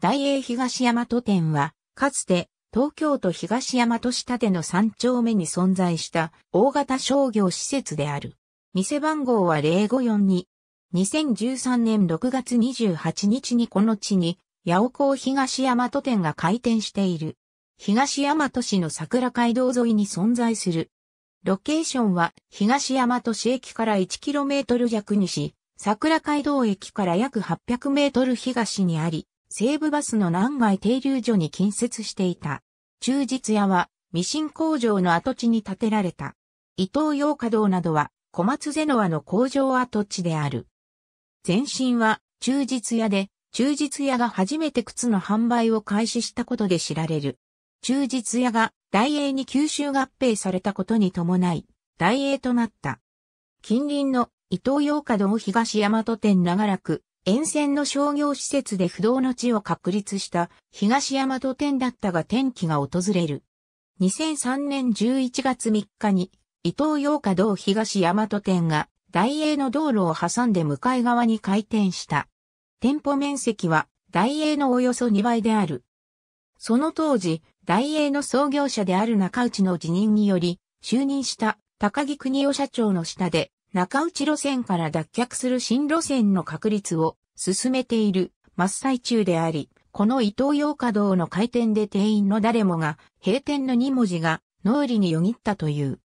大英東大和店は、かつて東京都東大和市立の3丁目に存在した大型商業施設である。店番号は0542。2013年6月28日にこの地に、八尾港東大和店が開店している。東大和市の桜街道沿いに存在する。ロケーションは東大和市駅から 1km 弱にし、桜街道駅から約 800m 東にあり、西武バスの南外停留所に近接していた。中実屋は、ミシン工場の跡地に建てられた。伊東洋華堂などは、小松ゼノアの工場跡地である。前身は、中実屋で、中実屋が初めて靴の販売を開始したことで知られる。中実屋が大英に吸収合併されたことに伴い、大英となった。近隣の伊東洋華堂東大和店長らく、沿線の商業施設で不動の地を確立した東大和店だったが天気が訪れる。2003年11月3日に伊東洋華道東大和店が大英の道路を挟んで向かい側に開店した。店舗面積は大英のおよそ2倍である。その当時、大英の創業者である中内の辞任により、就任した高木邦夫社長の下で、中内路線から脱却する新路線の確立を進めている真っ最中であり、この伊東洋華道の開店で店員の誰もが閉店の2文字が脳裏によぎったという。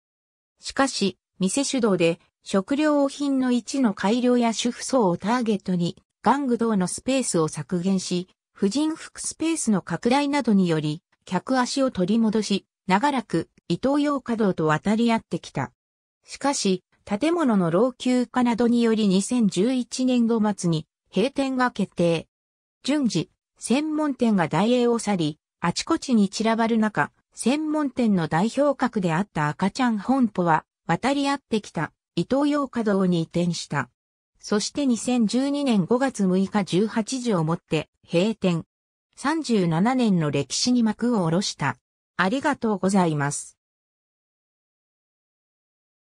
しかし、店主導で食料品の置の改良や主婦層をターゲットに、玩具堂のスペースを削減し、婦人服スペースの拡大などにより、客足を取り戻し、長らく伊東洋華道と渡り合ってきた。しかし、建物の老朽化などにより2011年5末に閉店が決定。順次、専門店が大英を去り、あちこちに散らばる中、専門店の代表格であった赤ちゃん本舗は渡り合ってきた伊東洋華堂に移転した。そして2012年5月6日18時をもって閉店。37年の歴史に幕を下ろした。ありがとうございます。